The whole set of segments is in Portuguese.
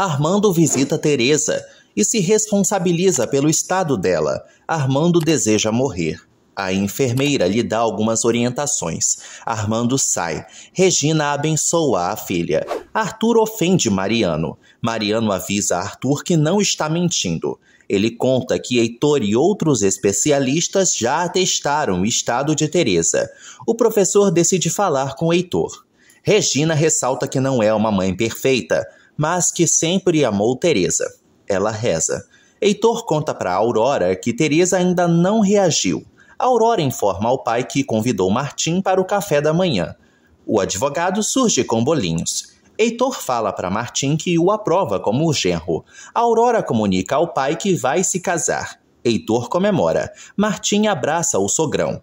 Armando visita Teresa e se responsabiliza pelo estado dela. Armando deseja morrer. A enfermeira lhe dá algumas orientações. Armando sai. Regina abençoa a filha. Arthur ofende Mariano. Mariano avisa Arthur que não está mentindo. Ele conta que Heitor e outros especialistas já atestaram o estado de Teresa. O professor decide falar com Heitor. Regina ressalta que não é uma mãe perfeita, mas que sempre amou Teresa. Ela reza. Heitor conta para Aurora que Teresa ainda não reagiu. Aurora informa ao pai que convidou Martim para o café da manhã. O advogado surge com bolinhos. Heitor fala para Martim que o aprova como genro. Aurora comunica ao pai que vai se casar. Heitor comemora. Martim abraça o sogrão.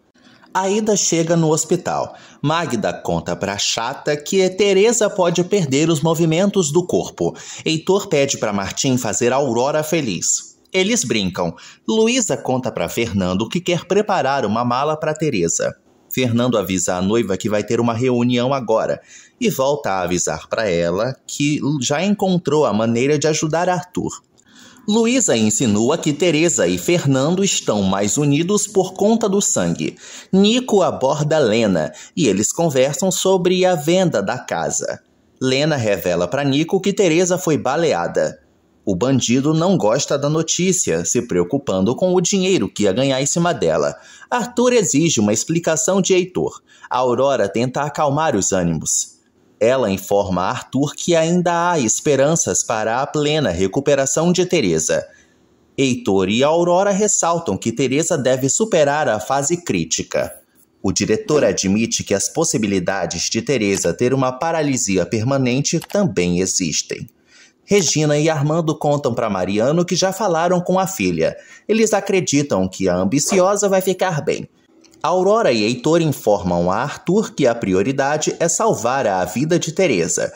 Aida chega no hospital. Magda conta para Chata que Teresa pode perder os movimentos do corpo. Heitor pede para Martim fazer Aurora feliz. Eles brincam. Luísa conta para Fernando que quer preparar uma mala para Teresa. Fernando avisa a noiva que vai ter uma reunião agora e volta a avisar para ela que já encontrou a maneira de ajudar Arthur. Luísa insinua que Teresa e Fernando estão mais unidos por conta do sangue. Nico aborda Lena e eles conversam sobre a venda da casa. Lena revela para Nico que Teresa foi baleada. O bandido não gosta da notícia, se preocupando com o dinheiro que ia ganhar em cima dela. Arthur exige uma explicação de Heitor. A Aurora tenta acalmar os ânimos. Ela informa a Arthur que ainda há esperanças para a plena recuperação de Teresa. Heitor e Aurora ressaltam que Teresa deve superar a fase crítica. O diretor admite que as possibilidades de Teresa ter uma paralisia permanente também existem. Regina e Armando contam para Mariano que já falaram com a filha. Eles acreditam que a ambiciosa vai ficar bem Aurora e Heitor informam a Arthur que a prioridade é salvar a vida de Teresa.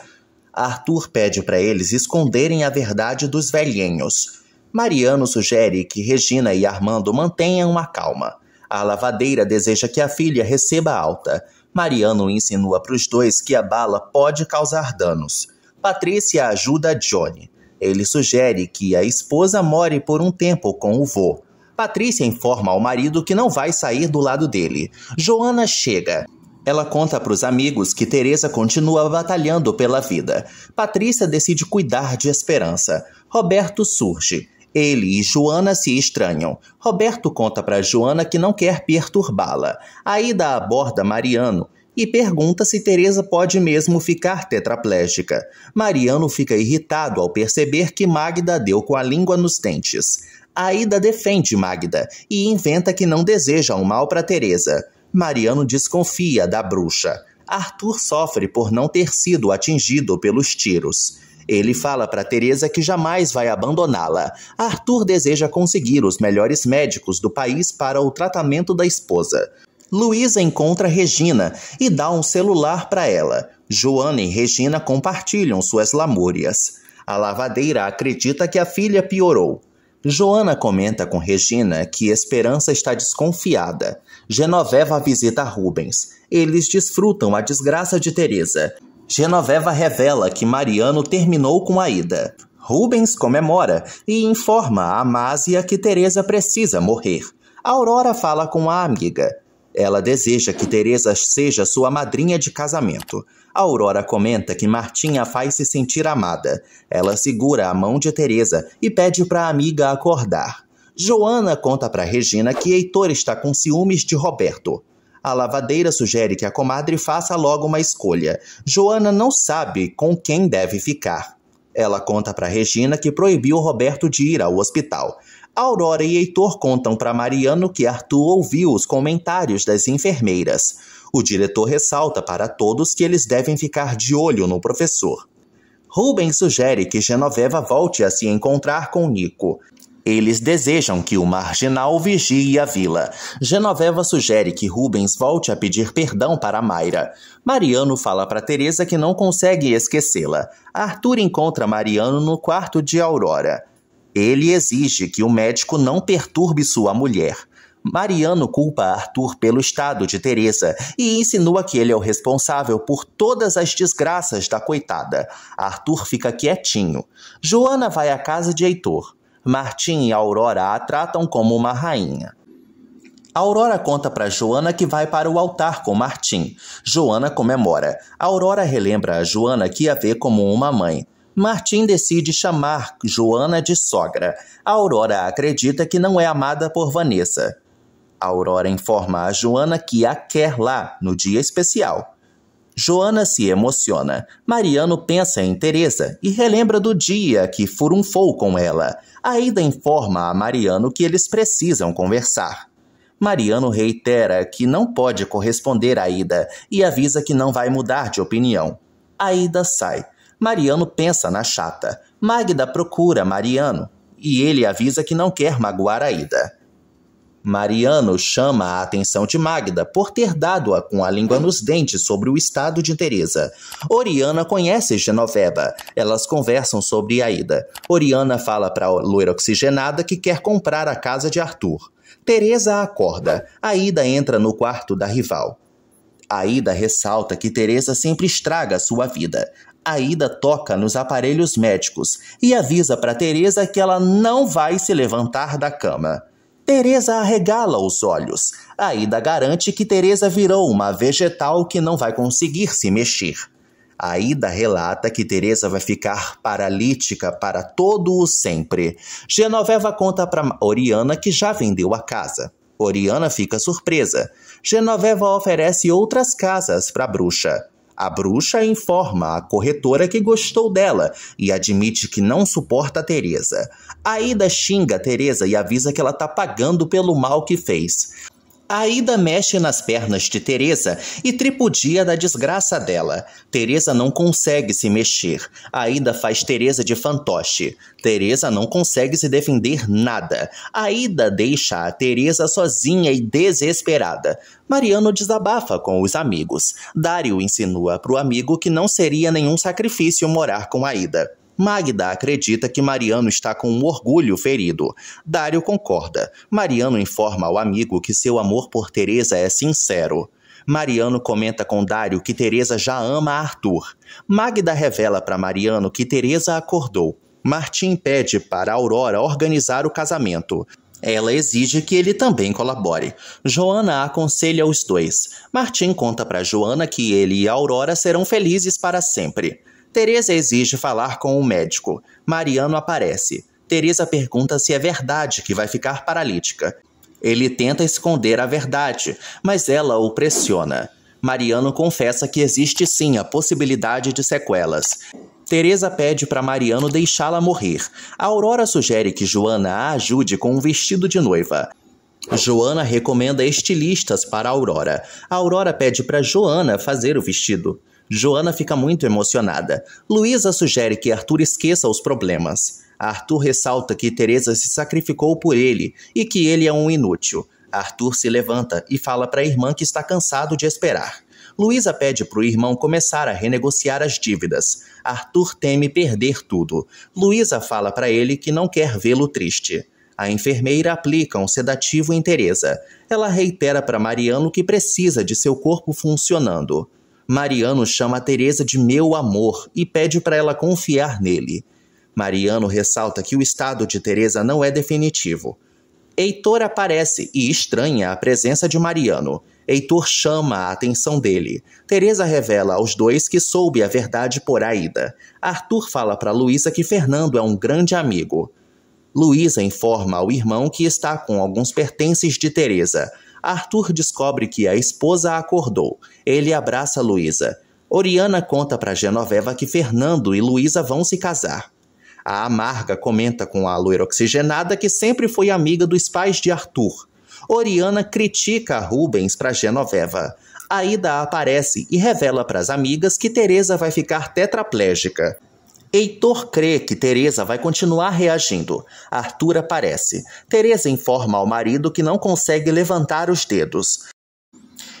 Arthur pede para eles esconderem a verdade dos velhinhos. Mariano sugere que Regina e Armando mantenham a calma. A lavadeira deseja que a filha receba alta. Mariano insinua para os dois que a bala pode causar danos. Patrícia ajuda Johnny. Ele sugere que a esposa more por um tempo com o vô. Patrícia informa ao marido que não vai sair do lado dele. Joana chega. Ela conta para os amigos que Teresa continua batalhando pela vida. Patrícia decide cuidar de Esperança. Roberto surge. Ele e Joana se estranham. Roberto conta para Joana que não quer perturbá-la. Aida aborda Mariano e pergunta se Teresa pode mesmo ficar tetraplégica. Mariano fica irritado ao perceber que Magda deu com a língua nos dentes. Aida defende Magda e inventa que não deseja o um mal para Teresa. Mariano desconfia da bruxa. Arthur sofre por não ter sido atingido pelos tiros. Ele fala para Teresa que jamais vai abandoná-la. Arthur deseja conseguir os melhores médicos do país para o tratamento da esposa. Luísa encontra Regina e dá um celular para ela. Joana e Regina compartilham suas lamúrias. A lavadeira acredita que a filha piorou. Joana comenta com Regina que Esperança está desconfiada. Genoveva visita Rubens. Eles desfrutam a desgraça de Teresa. Genoveva revela que Mariano terminou com Aida. Rubens comemora e informa a Amásia que Teresa precisa morrer. Aurora fala com a amiga. Ela deseja que Teresa seja sua madrinha de casamento. A Aurora comenta que Martinha faz se sentir amada. Ela segura a mão de Teresa e pede para a amiga acordar. Joana conta para Regina que Heitor está com ciúmes de Roberto. A lavadeira sugere que a comadre faça logo uma escolha. Joana não sabe com quem deve ficar. Ela conta para Regina que proibiu Roberto de ir ao hospital. Aurora e Heitor contam para Mariano que Arthur ouviu os comentários das enfermeiras. O diretor ressalta para todos que eles devem ficar de olho no professor. Rubens sugere que Genoveva volte a se encontrar com Nico. Eles desejam que o marginal vigie a vila. Genoveva sugere que Rubens volte a pedir perdão para Mayra. Mariano fala para Teresa que não consegue esquecê-la. Arthur encontra Mariano no quarto de Aurora. Ele exige que o médico não perturbe sua mulher. Mariano culpa Arthur pelo estado de Teresa e insinua que ele é o responsável por todas as desgraças da coitada. Arthur fica quietinho. Joana vai à casa de Heitor. Martim e Aurora a tratam como uma rainha. Aurora conta para Joana que vai para o altar com Martim. Joana comemora. Aurora relembra a Joana que a vê como uma mãe. Martim decide chamar Joana de sogra. Aurora acredita que não é amada por Vanessa. Aurora informa a Joana que a quer lá no dia especial. Joana se emociona. Mariano pensa em Teresa e relembra do dia que furunfou com ela. Aida informa a Mariano que eles precisam conversar. Mariano reitera que não pode corresponder a Ida e avisa que não vai mudar de opinião. Aida sai. Mariano pensa na chata. Magda procura Mariano e ele avisa que não quer magoar a Ida. Mariano chama a atenção de Magda por ter dado-a com a língua nos dentes sobre o estado de Teresa. Oriana conhece Genoveva. Elas conversam sobre a ida. Oriana fala para a loira oxigenada que quer comprar a casa de Arthur. Teresa acorda. Aida entra no quarto da rival. Aida ressalta que Teresa sempre estraga sua vida. Aida toca nos aparelhos médicos e avisa para Teresa que ela não vai se levantar da cama. Teresa arregala os olhos. Aida garante que Teresa virou uma vegetal que não vai conseguir se mexer. Aida relata que Teresa vai ficar paralítica para todo o sempre. Genoveva conta para Oriana que já vendeu a casa. Oriana fica surpresa. Genoveva oferece outras casas para a bruxa. A bruxa informa a corretora que gostou dela e admite que não suporta a Teresa. Aida xinga a Teresa e avisa que ela tá pagando pelo mal que fez. Aida mexe nas pernas de Teresa e tripudia da desgraça dela. Teresa não consegue se mexer. Aida faz Teresa de fantoche. Teresa não consegue se defender nada. Aida deixa a Teresa sozinha e desesperada. Mariano desabafa com os amigos. Dário insinua para o amigo que não seria nenhum sacrifício morar com Aida. Magda acredita que Mariano está com um orgulho ferido. Dário concorda. Mariano informa ao amigo que seu amor por Teresa é sincero. Mariano comenta com Dário que Teresa já ama Arthur. Magda revela para Mariano que Teresa acordou. Martim pede para Aurora organizar o casamento. Ela exige que ele também colabore. Joana aconselha os dois. Martim conta para Joana que ele e Aurora serão felizes para sempre. Teresa exige falar com o um médico. Mariano aparece. Teresa pergunta se é verdade que vai ficar paralítica. Ele tenta esconder a verdade, mas ela o pressiona. Mariano confessa que existe sim a possibilidade de sequelas. Teresa pede para Mariano deixá-la morrer. A Aurora sugere que Joana a ajude com um vestido de noiva. Joana recomenda estilistas para Aurora. A Aurora pede para Joana fazer o vestido. Joana fica muito emocionada. Luísa sugere que Arthur esqueça os problemas. Arthur ressalta que Teresa se sacrificou por ele e que ele é um inútil. Arthur se levanta e fala para a irmã que está cansado de esperar. Luísa pede para o irmão começar a renegociar as dívidas. Arthur teme perder tudo. Luísa fala para ele que não quer vê-lo triste. A enfermeira aplica um sedativo em Teresa. Ela reitera para Mariano que precisa de seu corpo funcionando. Mariano chama Teresa de meu amor e pede para ela confiar nele. Mariano ressalta que o estado de Teresa não é definitivo. Heitor aparece e estranha a presença de Mariano. Heitor chama a atenção dele. Teresa revela aos dois que soube a verdade por Aida. Arthur fala para Luísa que Fernando é um grande amigo. Luísa informa ao irmão que está com alguns pertences de Teresa. Arthur descobre que a esposa acordou. Ele abraça Luísa. Oriana conta para Genoveva que Fernando e Luísa vão se casar. A Amarga comenta com a loira oxigenada que sempre foi amiga dos pais de Arthur. Oriana critica Rubens para Genoveva. Aida aparece e revela para as amigas que Teresa vai ficar tetraplégica. Heitor crê que Teresa vai continuar reagindo. Arthur aparece. Teresa informa ao marido que não consegue levantar os dedos.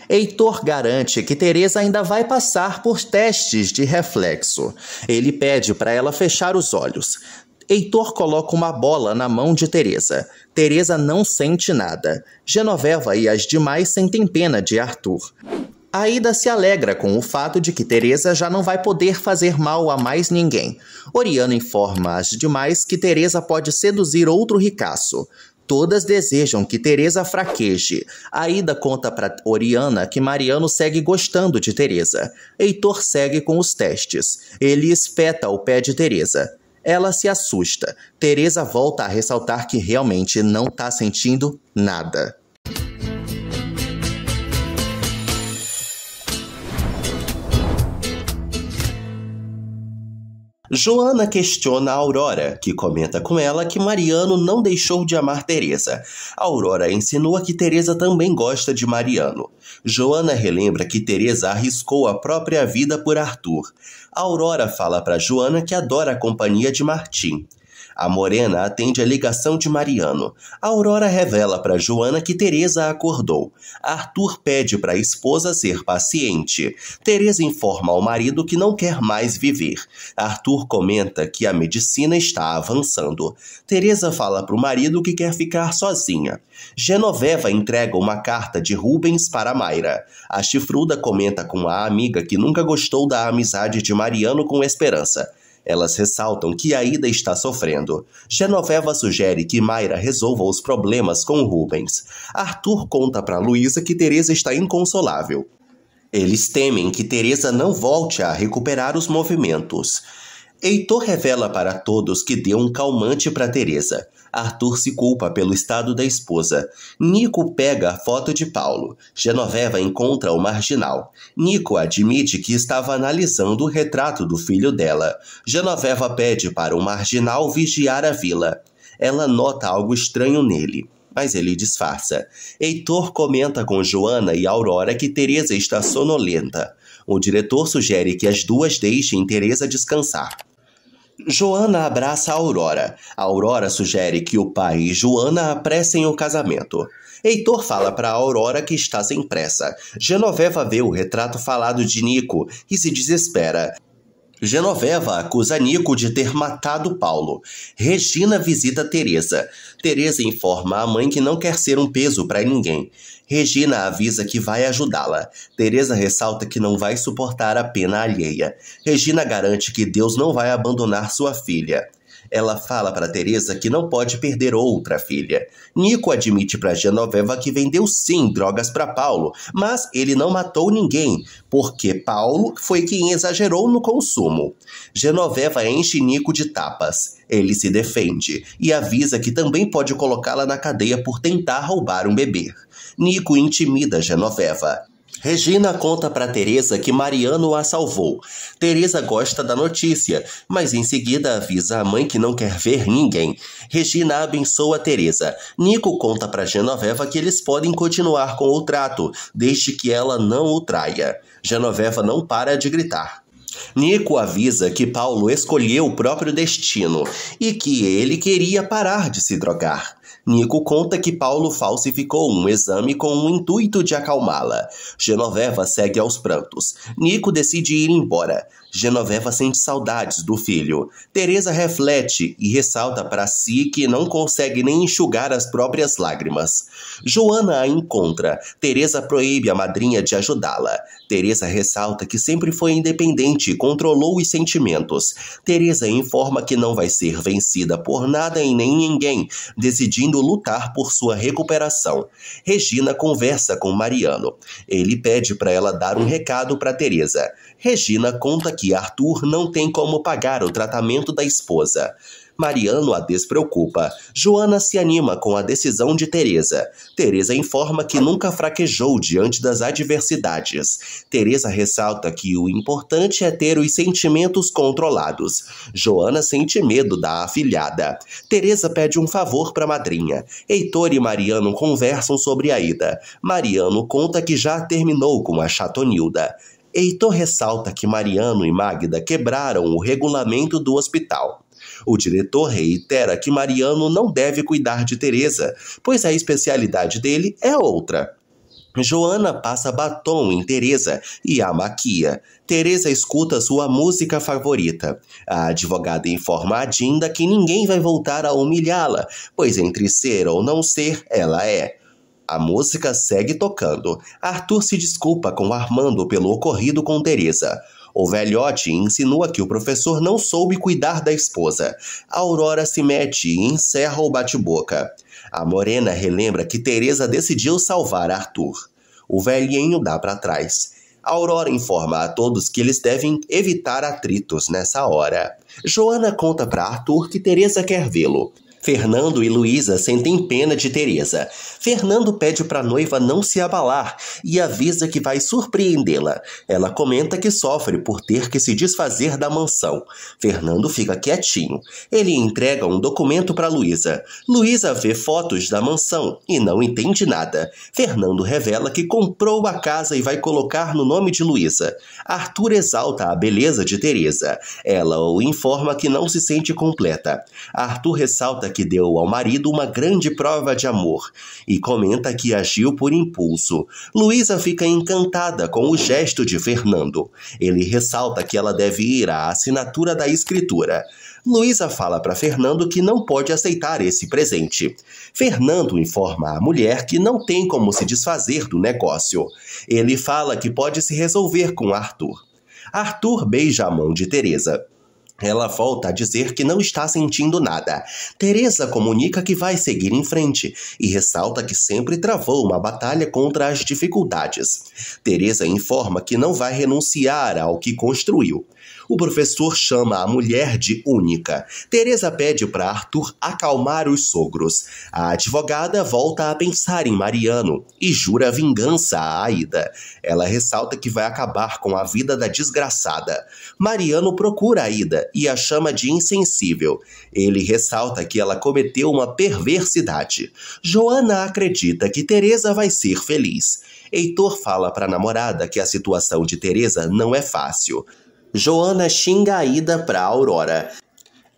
Heitor garante que Teresa ainda vai passar por testes de reflexo. Ele pede para ela fechar os olhos. Heitor coloca uma bola na mão de Teresa. Teresa não sente nada. Genoveva e as demais sentem pena de Arthur. Aida se alegra com o fato de que Teresa já não vai poder fazer mal a mais ninguém. Oriana informa as demais que Teresa pode seduzir outro ricaço. Todas desejam que Teresa fraqueje. Aida conta para Oriana que Mariano segue gostando de Teresa. Heitor segue com os testes. Ele espeta o pé de Teresa. Ela se assusta. Teresa volta a ressaltar que realmente não está sentindo nada. Joana questiona Aurora, que comenta com ela que Mariano não deixou de amar Teresa. Aurora insinua que Teresa também gosta de Mariano. Joana relembra que Teresa arriscou a própria vida por Arthur. Aurora fala para Joana que adora a companhia de Martim. A morena atende a ligação de Mariano. A Aurora revela para Joana que Teresa acordou. Arthur pede para a esposa ser paciente. Teresa informa ao marido que não quer mais viver. Arthur comenta que a medicina está avançando. Teresa fala para o marido que quer ficar sozinha. Genoveva entrega uma carta de Rubens para Mayra. A chifruda comenta com a amiga que nunca gostou da amizade de Mariano com Esperança. Elas ressaltam que Aida está sofrendo. Genoveva sugere que Mayra resolva os problemas com Rubens. Arthur conta para Luísa que Teresa está inconsolável. Eles temem que Teresa não volte a recuperar os movimentos. Heitor revela para todos que deu um calmante para Teresa. Arthur se culpa pelo estado da esposa. Nico pega a foto de Paulo. Genoveva encontra o marginal. Nico admite que estava analisando o retrato do filho dela. Genoveva pede para o marginal vigiar a vila. Ela nota algo estranho nele mas ele disfarça. Heitor comenta com Joana e Aurora que Teresa está sonolenta. O diretor sugere que as duas deixem Teresa descansar. Joana abraça a Aurora. A Aurora sugere que o pai e Joana apressem o casamento. Heitor fala para Aurora que está sem pressa. Genoveva vê o retrato falado de Nico e se desespera. Genoveva acusa Nico de ter matado Paulo. Regina visita Teresa. Teresa informa a mãe que não quer ser um peso para ninguém. Regina avisa que vai ajudá-la. Teresa ressalta que não vai suportar a pena alheia. Regina garante que Deus não vai abandonar sua filha. Ela fala para Teresa que não pode perder outra filha. Nico admite para Genoveva que vendeu sim drogas para Paulo, mas ele não matou ninguém, porque Paulo foi quem exagerou no consumo. Genoveva enche Nico de tapas. Ele se defende e avisa que também pode colocá-la na cadeia por tentar roubar um bebê. Nico intimida Genoveva. Regina conta para Teresa que Mariano a salvou. Teresa gosta da notícia, mas em seguida avisa a mãe que não quer ver ninguém. Regina abençoa Teresa. Nico conta para Genoveva que eles podem continuar com o trato, desde que ela não o traia. Genoveva não para de gritar. Nico avisa que Paulo escolheu o próprio destino e que ele queria parar de se drogar. Nico conta que Paulo falsificou um exame com o intuito de acalmá-la. Genoveva segue aos prantos. Nico decide ir embora. Genoveva sente saudades do filho. Teresa reflete e ressalta para si que não consegue nem enxugar as próprias lágrimas. Joana a encontra. Teresa proíbe a madrinha de ajudá-la. Teresa ressalta que sempre foi independente e controlou os sentimentos. Teresa informa que não vai ser vencida por nada e nem ninguém, decidindo lutar por sua recuperação. Regina conversa com Mariano. Ele pede para ela dar um recado para Teresa. Regina conta que Arthur não tem como pagar o tratamento da esposa. Mariano a despreocupa. Joana se anima com a decisão de Teresa. Teresa informa que nunca fraquejou diante das adversidades. Teresa ressalta que o importante é ter os sentimentos controlados. Joana sente medo da afilhada. Teresa pede um favor para madrinha. Heitor e Mariano conversam sobre a ida. Mariano conta que já terminou com a Chatonilda. Heitor ressalta que Mariano e Magda quebraram o regulamento do hospital. O diretor reitera que Mariano não deve cuidar de Teresa, pois a especialidade dele é outra. Joana passa batom em Teresa e a maquia. Teresa escuta sua música favorita. A advogada informa a Dinda que ninguém vai voltar a humilhá-la, pois entre ser ou não ser, ela é. A música segue tocando. Arthur se desculpa com Armando pelo ocorrido com Teresa. O velhote insinua que o professor não soube cuidar da esposa. A Aurora se mete e encerra o bate-boca. A morena relembra que Teresa decidiu salvar Arthur. O velhinho dá para trás. A Aurora informa a todos que eles devem evitar atritos nessa hora. Joana conta para Arthur que Teresa quer vê-lo. Fernando e Luísa sentem pena de Teresa. Fernando pede para a noiva não se abalar e avisa que vai surpreendê-la. Ela comenta que sofre por ter que se desfazer da mansão. Fernando fica quietinho. Ele entrega um documento para Luísa. Luísa vê fotos da mansão e não entende nada. Fernando revela que comprou a casa e vai colocar no nome de Luísa. Arthur exalta a beleza de Teresa. Ela o informa que não se sente completa. Arthur ressalta que deu ao marido uma grande prova de amor e comenta que agiu por impulso. Luísa fica encantada com o gesto de Fernando. Ele ressalta que ela deve ir à assinatura da escritura. Luísa fala para Fernando que não pode aceitar esse presente. Fernando informa a mulher que não tem como se desfazer do negócio. Ele fala que pode se resolver com Arthur. Arthur beija a mão de Teresa. Ela volta a dizer que não está sentindo nada. Teresa comunica que vai seguir em frente e ressalta que sempre travou uma batalha contra as dificuldades. Teresa informa que não vai renunciar ao que construiu o professor chama a mulher de única. Teresa pede para Arthur acalmar os sogros. A advogada volta a pensar em Mariano e jura vingança a Aida. Ela ressalta que vai acabar com a vida da desgraçada. Mariano procura Aida e a chama de insensível. Ele ressalta que ela cometeu uma perversidade. Joana acredita que Teresa vai ser feliz. Heitor fala para a namorada que a situação de Teresa não é fácil. Joana xinga a Ida para Aurora.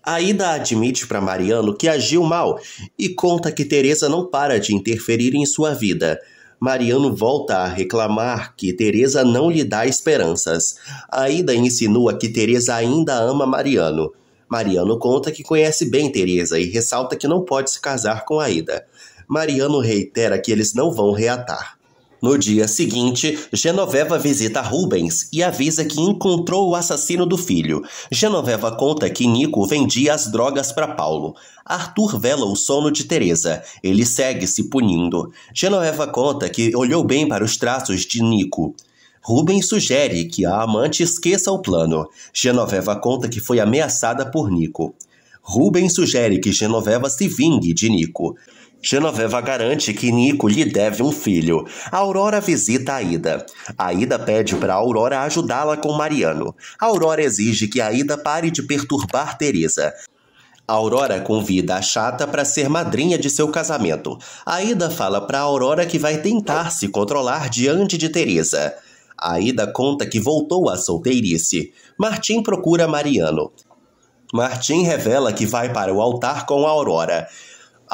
A Ida admite para Mariano que agiu mal e conta que Teresa não para de interferir em sua vida. Mariano volta a reclamar que Teresa não lhe dá esperanças. A Ida insinua que Teresa ainda ama Mariano. Mariano conta que conhece bem Teresa e ressalta que não pode se casar com a Ida. Mariano reitera que eles não vão reatar. No dia seguinte, Genoveva visita Rubens e avisa que encontrou o assassino do filho. Genoveva conta que Nico vendia as drogas para Paulo. Arthur vela o sono de Teresa. Ele segue se punindo. Genoveva conta que olhou bem para os traços de Nico. Rubens sugere que a amante esqueça o plano. Genoveva conta que foi ameaçada por Nico. Rubens sugere que Genoveva se vingue de Nico. Genoveva garante que Nico lhe deve um filho. Aurora visita Aida. Aida pede para Aurora ajudá-la com Mariano. Aurora exige que Aida pare de perturbar Teresa. Aurora convida a chata para ser madrinha de seu casamento. Aida fala para Aurora que vai tentar se controlar diante de Teresa. Aida conta que voltou à solteirice. Martim procura Mariano. Martim revela que vai para o altar com Aurora.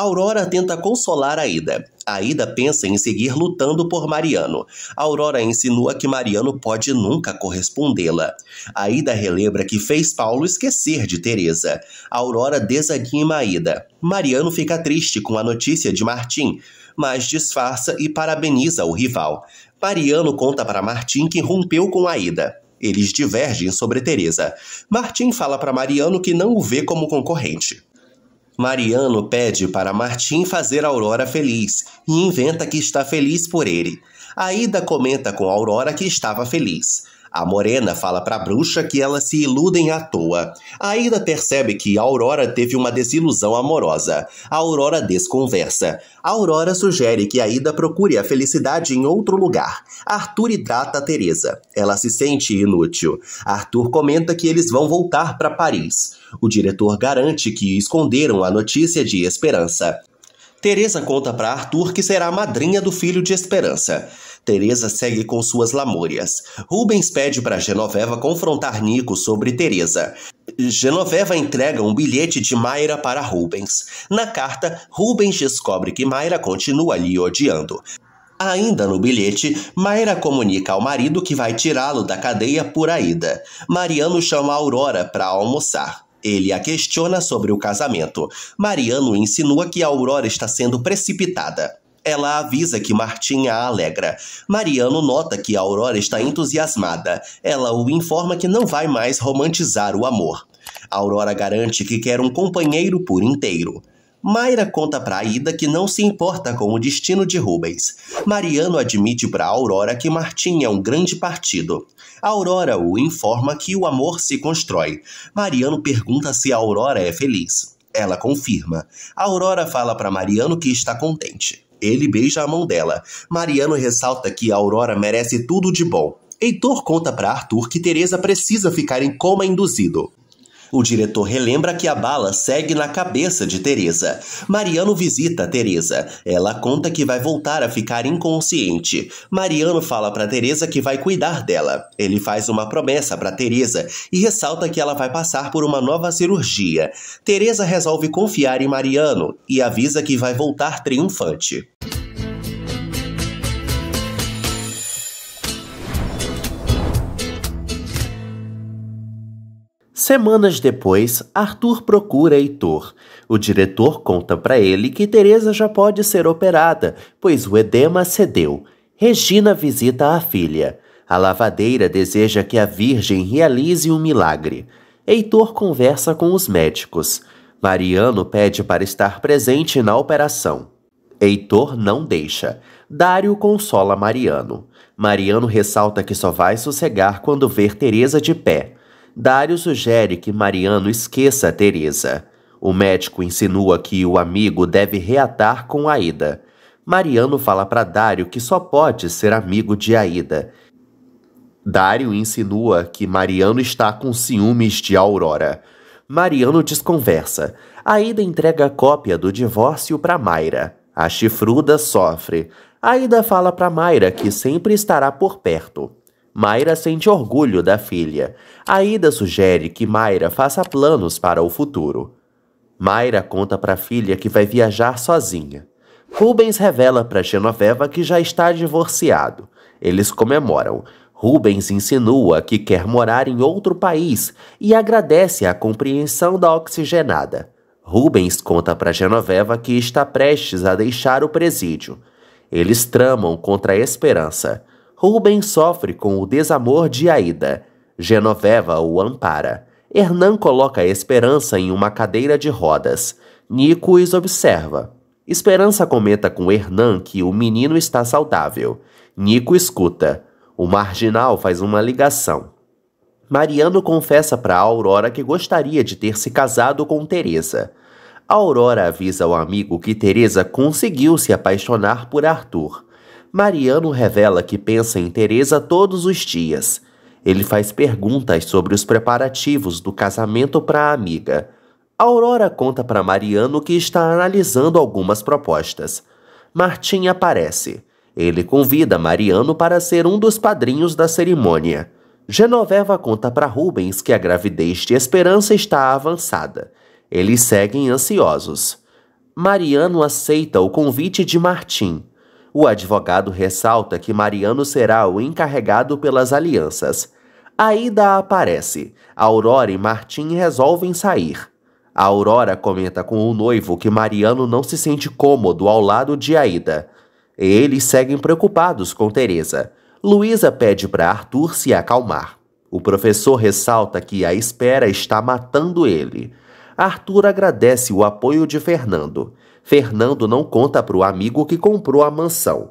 Aurora tenta consolar Aida. Aida pensa em seguir lutando por Mariano. Aurora insinua que Mariano pode nunca correspondê-la. Aida relembra que fez Paulo esquecer de Teresa. Aurora desanima Aida. Mariano fica triste com a notícia de Martim, mas disfarça e parabeniza o rival. Mariano conta para Martim que rompeu com Aida. Eles divergem sobre Teresa. Martim fala para Mariano que não o vê como concorrente. Mariano pede para Martim fazer Aurora feliz e inventa que está feliz por ele. Aida comenta com Aurora que estava feliz. A morena fala para a bruxa que elas se iludem à toa. A Ida percebe que Aurora teve uma desilusão amorosa. A Aurora desconversa. A Aurora sugere que Ida procure a felicidade em outro lugar. Arthur hidrata a Teresa. Ela se sente inútil. Arthur comenta que eles vão voltar para Paris. O diretor garante que esconderam a notícia de Esperança. Teresa conta para Arthur que será a madrinha do filho de Esperança. Teresa segue com suas lamúrias. Rubens pede para Genoveva confrontar Nico sobre Teresa. Genoveva entrega um bilhete de Mayra para Rubens. Na carta, Rubens descobre que Mayra continua lhe odiando. Ainda no bilhete, Mayra comunica ao marido que vai tirá-lo da cadeia por ida. Mariano chama Aurora para almoçar. Ele a questiona sobre o casamento. Mariano insinua que Aurora está sendo precipitada. Ela avisa que Martim a alegra. Mariano nota que Aurora está entusiasmada. Ela o informa que não vai mais romantizar o amor. Aurora garante que quer um companheiro por inteiro. Mayra conta para Aida que não se importa com o destino de Rubens. Mariano admite para Aurora que Martim é um grande partido. Aurora o informa que o amor se constrói. Mariano pergunta se Aurora é feliz. Ela confirma. Aurora fala para Mariano que está contente. Ele beija a mão dela. Mariano ressalta que Aurora merece tudo de bom. Heitor conta para Arthur que Teresa precisa ficar em coma induzido. O diretor relembra que a bala segue na cabeça de Teresa. Mariano visita Teresa. Ela conta que vai voltar a ficar inconsciente. Mariano fala para Teresa que vai cuidar dela. Ele faz uma promessa para Teresa e ressalta que ela vai passar por uma nova cirurgia. Teresa resolve confiar em Mariano e avisa que vai voltar triunfante. Semanas depois, Arthur procura Heitor. O diretor conta para ele que Teresa já pode ser operada, pois o edema cedeu. Regina visita a filha. A lavadeira deseja que a Virgem realize um milagre. Heitor conversa com os médicos. Mariano pede para estar presente na operação. Heitor não deixa. Dário consola Mariano. Mariano ressalta que só vai sossegar quando ver Teresa de pé. Dário sugere que Mariano esqueça Teresa. O médico insinua que o amigo deve reatar com Aida. Mariano fala para Dário que só pode ser amigo de Aida. Dário insinua que Mariano está com ciúmes de Aurora. Mariano desconversa. Aida entrega cópia do divórcio para Mayra. A chifruda sofre. Aida fala para Mayra que sempre estará por perto. Mayra sente orgulho da filha. Aida sugere que Mayra faça planos para o futuro. Mayra conta para a filha que vai viajar sozinha. Rubens revela para Genoveva que já está divorciado. Eles comemoram. Rubens insinua que quer morar em outro país e agradece a compreensão da oxigenada. Rubens conta para Genoveva que está prestes a deixar o presídio. Eles tramam contra a esperança. Rubem sofre com o desamor de Aida. Genoveva o ampara. Hernan coloca Esperança em uma cadeira de rodas. Nico os observa. Esperança comenta com Hernan que o menino está saudável. Nico escuta. O marginal faz uma ligação. Mariano confessa para Aurora que gostaria de ter se casado com Teresa. Aurora avisa ao amigo que Teresa conseguiu se apaixonar por Arthur. Mariano revela que pensa em Teresa todos os dias. Ele faz perguntas sobre os preparativos do casamento para a amiga. Aurora conta para Mariano que está analisando algumas propostas. Martim aparece. Ele convida Mariano para ser um dos padrinhos da cerimônia. Genoveva conta para Rubens que a gravidez de Esperança está avançada. Eles seguem ansiosos. Mariano aceita o convite de Martim. O advogado ressalta que Mariano será o encarregado pelas alianças. Aida aparece. Aurora e Martim resolvem sair. A Aurora comenta com o noivo que Mariano não se sente cômodo ao lado de Aida. Eles seguem preocupados com Teresa. Luísa pede para Arthur se acalmar. O professor ressalta que a espera está matando ele. Arthur agradece o apoio de Fernando. Fernando não conta para o amigo que comprou a mansão.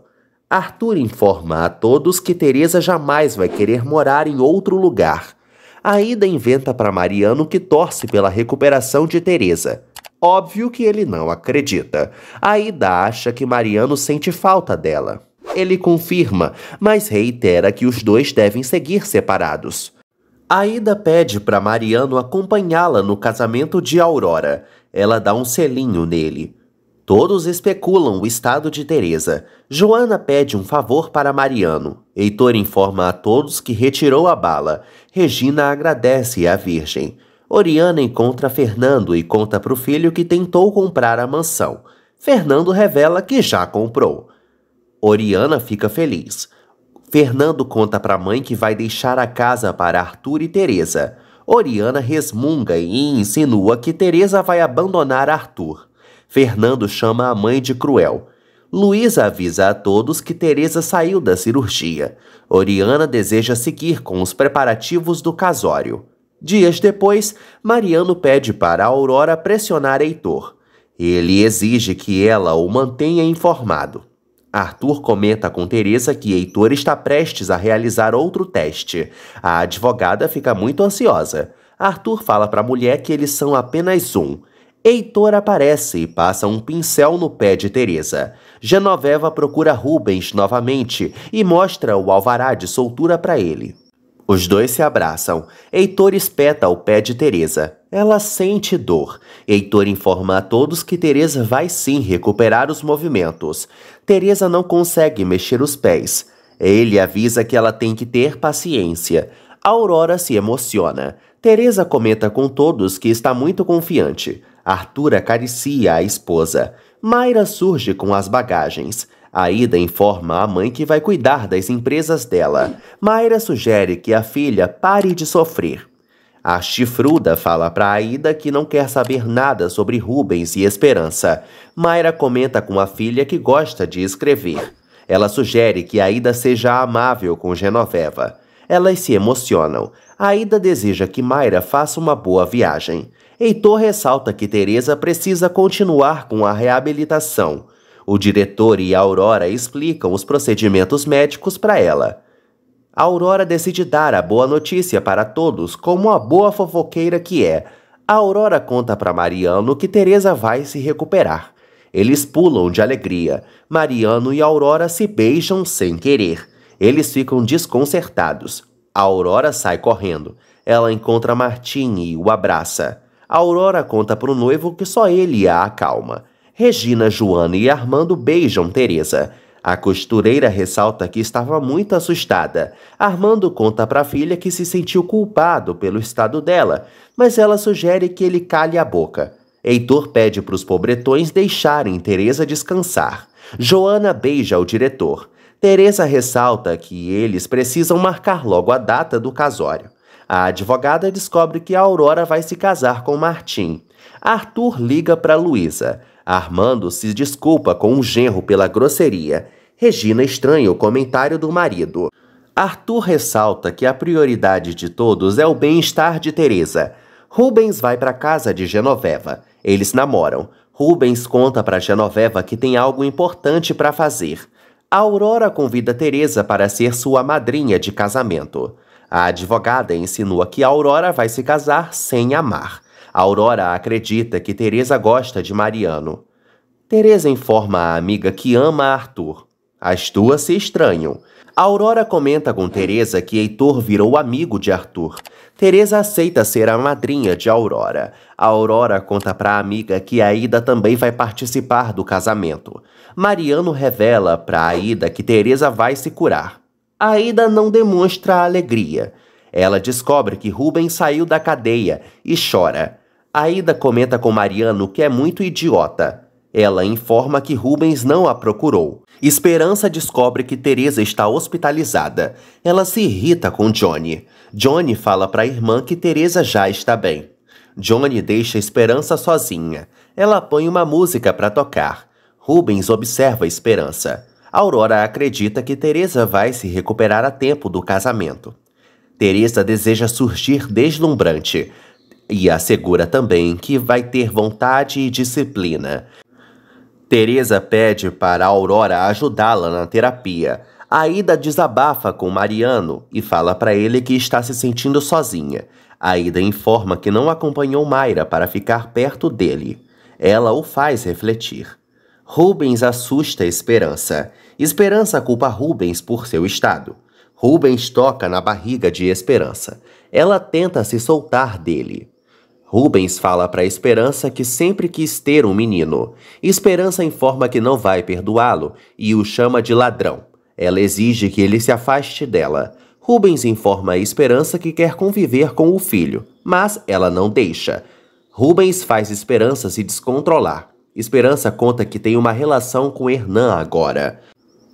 Arthur informa a todos que Teresa jamais vai querer morar em outro lugar. Aida inventa para Mariano que torce pela recuperação de Teresa. Óbvio que ele não acredita. Aida acha que Mariano sente falta dela. Ele confirma, mas reitera que os dois devem seguir separados. Aida pede para Mariano acompanhá-la no casamento de Aurora. Ela dá um selinho nele. Todos especulam o estado de Teresa. Joana pede um favor para Mariano. Heitor informa a todos que retirou a bala. Regina agradece à Virgem. Oriana encontra Fernando e conta para o filho que tentou comprar a mansão. Fernando revela que já comprou. Oriana fica feliz. Fernando conta para a mãe que vai deixar a casa para Arthur e Teresa. Oriana resmunga e insinua que Teresa vai abandonar Arthur. Fernando chama a mãe de cruel. Luiz avisa a todos que Teresa saiu da cirurgia. Oriana deseja seguir com os preparativos do casório. Dias depois, Mariano pede para Aurora pressionar Heitor. Ele exige que ela o mantenha informado. Arthur comenta com Teresa que Heitor está prestes a realizar outro teste. A advogada fica muito ansiosa. Arthur fala para a mulher que eles são apenas um. Heitor aparece e passa um pincel no pé de Teresa. Genoveva procura Rubens novamente e mostra o alvará de soltura para ele. Os dois se abraçam. Heitor espeta o pé de Teresa. Ela sente dor. Heitor informa a todos que Teresa vai sim recuperar os movimentos. Teresa não consegue mexer os pés. Ele avisa que ela tem que ter paciência. A Aurora se emociona. Teresa comenta com todos que está muito confiante. Arthur acaricia a esposa. Mayra surge com as bagagens. Aida informa a mãe que vai cuidar das empresas dela. Mayra sugere que a filha pare de sofrer. A chifruda fala para Aida que não quer saber nada sobre Rubens e Esperança. Mayra comenta com a filha que gosta de escrever. Ela sugere que Aida seja amável com Genoveva. Elas se emocionam. Aida deseja que Mayra faça uma boa viagem. Heitor ressalta que Tereza precisa continuar com a reabilitação. O diretor e Aurora explicam os procedimentos médicos para ela. A Aurora decide dar a boa notícia para todos, como a boa fofoqueira que é. A Aurora conta para Mariano que Teresa vai se recuperar. Eles pulam de alegria. Mariano e Aurora se beijam sem querer. Eles ficam desconcertados. A Aurora sai correndo. Ela encontra Martim e o abraça. Aurora conta para o noivo que só ele a acalma. Regina, Joana e Armando beijam Teresa. A costureira ressalta que estava muito assustada. Armando conta para a filha que se sentiu culpado pelo estado dela, mas ela sugere que ele calhe a boca. Heitor pede para os pobretões deixarem Teresa descansar. Joana beija o diretor. Teresa ressalta que eles precisam marcar logo a data do casório. A advogada descobre que Aurora vai se casar com Martim. Arthur liga para Luísa. Armando se desculpa com o genro pela grosseria. Regina estranha o comentário do marido. Arthur ressalta que a prioridade de todos é o bem-estar de Teresa. Rubens vai para casa de Genoveva. Eles namoram. Rubens conta para Genoveva que tem algo importante para fazer. A Aurora convida Teresa para ser sua madrinha de casamento. A advogada insinua que Aurora vai se casar sem amar. Aurora acredita que Teresa gosta de Mariano. Teresa informa a amiga que ama Arthur. As duas se estranham. Aurora comenta com Teresa que Heitor virou amigo de Arthur. Teresa aceita ser a madrinha de Aurora. Aurora conta para a amiga que Aida também vai participar do casamento. Mariano revela para Aida que Teresa vai se curar. Aida não demonstra alegria. Ela descobre que Rubens saiu da cadeia e chora. Aida comenta com Mariano que é muito idiota. Ela informa que Rubens não a procurou. Esperança descobre que Teresa está hospitalizada. Ela se irrita com Johnny. Johnny fala para a irmã que Teresa já está bem. Johnny deixa Esperança sozinha. Ela põe uma música para tocar. Rubens observa Esperança. Aurora acredita que Teresa vai se recuperar a tempo do casamento. Teresa deseja surgir deslumbrante e assegura também que vai ter vontade e disciplina. Teresa pede para Aurora ajudá-la na terapia. Aida desabafa com Mariano e fala para ele que está se sentindo sozinha. Aida informa que não acompanhou Mayra para ficar perto dele. Ela o faz refletir. Rubens assusta Esperança. Esperança culpa Rubens por seu estado. Rubens toca na barriga de Esperança. Ela tenta se soltar dele. Rubens fala para Esperança que sempre quis ter um menino. Esperança informa que não vai perdoá-lo e o chama de ladrão. Ela exige que ele se afaste dela. Rubens informa a Esperança que quer conviver com o filho, mas ela não deixa. Rubens faz Esperança se descontrolar. Esperança conta que tem uma relação com Hernan agora.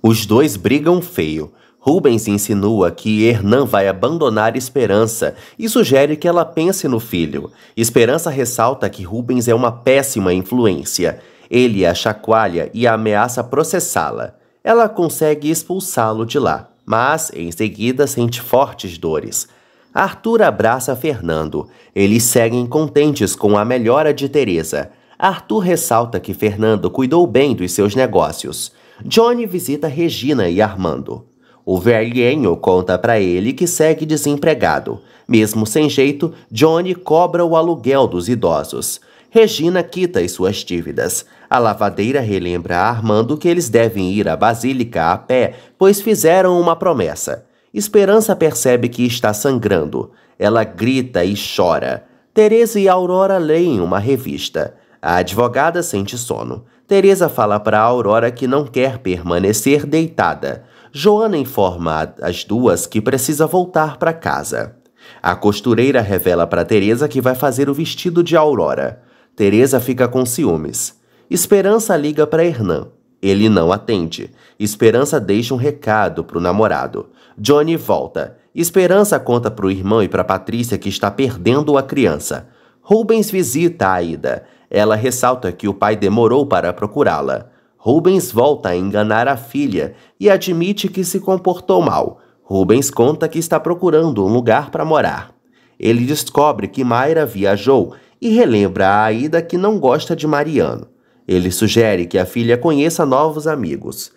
Os dois brigam feio. Rubens insinua que Hernan vai abandonar Esperança e sugere que ela pense no filho. Esperança ressalta que Rubens é uma péssima influência. Ele a chacoalha e a ameaça processá-la. Ela consegue expulsá-lo de lá, mas em seguida sente fortes dores. Arthur abraça Fernando. Eles seguem contentes com a melhora de Teresa. Arthur ressalta que Fernando cuidou bem dos seus negócios. Johnny visita Regina e Armando. O velhinho conta para ele que segue desempregado. Mesmo sem jeito, Johnny cobra o aluguel dos idosos. Regina quita as suas dívidas. A lavadeira relembra a Armando que eles devem ir à Basílica a pé, pois fizeram uma promessa. Esperança percebe que está sangrando. Ela grita e chora. Teresa e Aurora leem uma revista. A advogada sente sono. Teresa fala para Aurora que não quer permanecer deitada. Joana informa as duas que precisa voltar para casa. A costureira revela para Teresa que vai fazer o vestido de Aurora. Teresa fica com ciúmes. Esperança liga para Hernan. Ele não atende. Esperança deixa um recado para o namorado. Johnny volta. Esperança conta para o irmão e para Patrícia que está perdendo a criança. Rubens visita a Aida. Ela ressalta que o pai demorou para procurá-la. Rubens volta a enganar a filha e admite que se comportou mal. Rubens conta que está procurando um lugar para morar. Ele descobre que Mayra viajou e relembra a Aida que não gosta de Mariano. Ele sugere que a filha conheça novos amigos.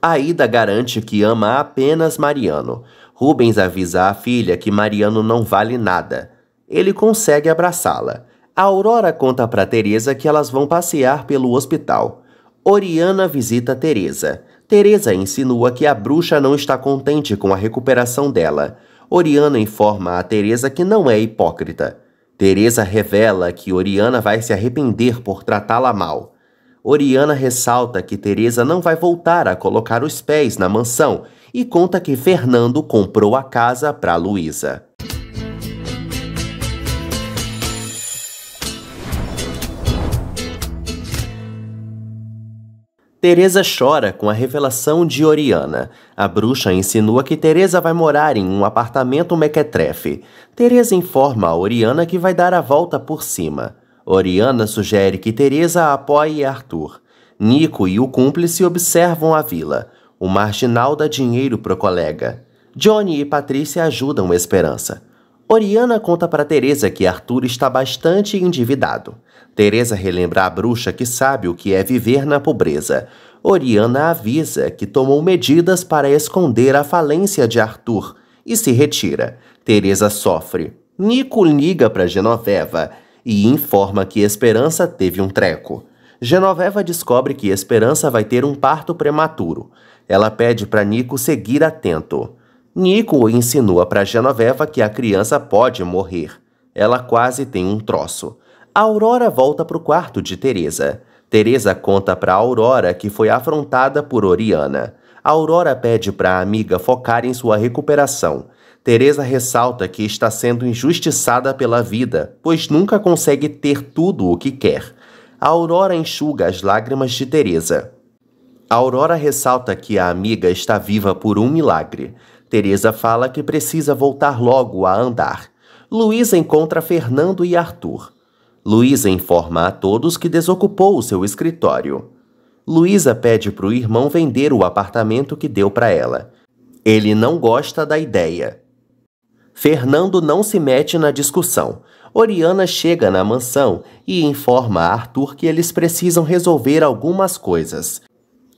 Aida garante que ama apenas Mariano. Rubens avisa a filha que Mariano não vale nada. Ele consegue abraçá-la. A Aurora conta para Teresa que elas vão passear pelo hospital. Oriana visita Teresa. Teresa insinua que a bruxa não está contente com a recuperação dela. Oriana informa a Teresa que não é hipócrita. Teresa revela que Oriana vai se arrepender por tratá-la mal. Oriana ressalta que Teresa não vai voltar a colocar os pés na mansão e conta que Fernando comprou a casa para Luísa. Teresa chora com a revelação de Oriana. A bruxa insinua que Teresa vai morar em um apartamento mequetrefe. Teresa informa a Oriana que vai dar a volta por cima. Oriana sugere que Teresa apoie Arthur. Nico e o cúmplice observam a vila. O marginal dá dinheiro pro colega. Johnny e Patrícia ajudam Esperança. Oriana conta para Teresa que Arthur está bastante endividado. Teresa relembra a bruxa que sabe o que é viver na pobreza. Oriana avisa que tomou medidas para esconder a falência de Arthur e se retira. Teresa sofre. Nico liga para Genoveva e informa que Esperança teve um treco. Genoveva descobre que Esperança vai ter um parto prematuro. Ela pede para Nico seguir atento. Nico insinua para Genoveva que a criança pode morrer. Ela quase tem um troço. A Aurora volta para o quarto de Teresa. Teresa conta para Aurora que foi afrontada por Oriana. A Aurora pede para a amiga focar em sua recuperação. Teresa ressalta que está sendo injustiçada pela vida, pois nunca consegue ter tudo o que quer. A Aurora enxuga as lágrimas de Teresa. A Aurora ressalta que a amiga está viva por um milagre. Teresa fala que precisa voltar logo a andar. Luísa encontra Fernando e Arthur. Luísa informa a todos que desocupou o seu escritório. Luísa pede para o irmão vender o apartamento que deu para ela. Ele não gosta da ideia. Fernando não se mete na discussão. Oriana chega na mansão e informa a Arthur que eles precisam resolver algumas coisas.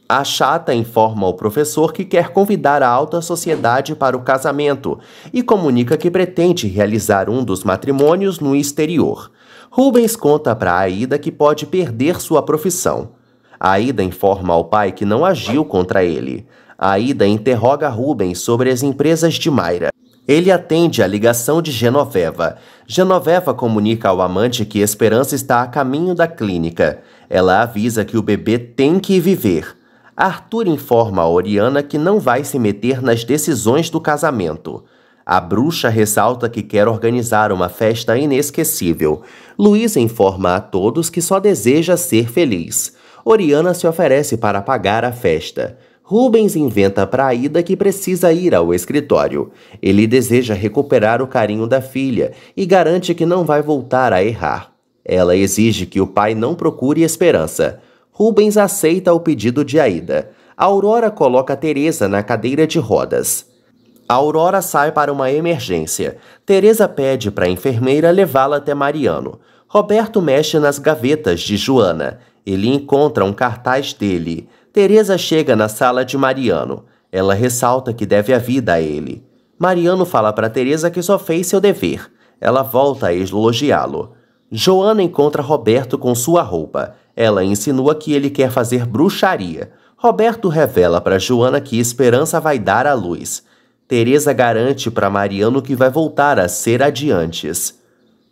A chata informa o professor que quer convidar a alta sociedade para o casamento e comunica que pretende realizar um dos matrimônios no exterior. Rubens conta para Aida que pode perder sua profissão. Aida informa ao pai que não agiu contra ele. Aida interroga Rubens sobre as empresas de Mayra. Ele atende a ligação de Genoveva. Genoveva comunica ao amante que Esperança está a caminho da clínica. Ela avisa que o bebê tem que viver. Arthur informa a Oriana que não vai se meter nas decisões do casamento. A bruxa ressalta que quer organizar uma festa inesquecível. Luiz informa a todos que só deseja ser feliz. Oriana se oferece para pagar a festa. Rubens inventa para Aida que precisa ir ao escritório. Ele deseja recuperar o carinho da filha e garante que não vai voltar a errar. Ela exige que o pai não procure esperança. Rubens aceita o pedido de Aida. Aurora coloca Teresa na cadeira de rodas. A Aurora sai para uma emergência. Teresa pede para a enfermeira levá-la até Mariano. Roberto mexe nas gavetas de Joana. Ele encontra um cartaz dele. Teresa chega na sala de Mariano. Ela ressalta que deve a vida a ele. Mariano fala para Teresa que só fez seu dever. Ela volta a elogiá-lo. Joana encontra Roberto com sua roupa. Ela insinua que ele quer fazer bruxaria. Roberto revela para Joana que Esperança vai dar à luz. Teresa garante para Mariano que vai voltar a ser adiante.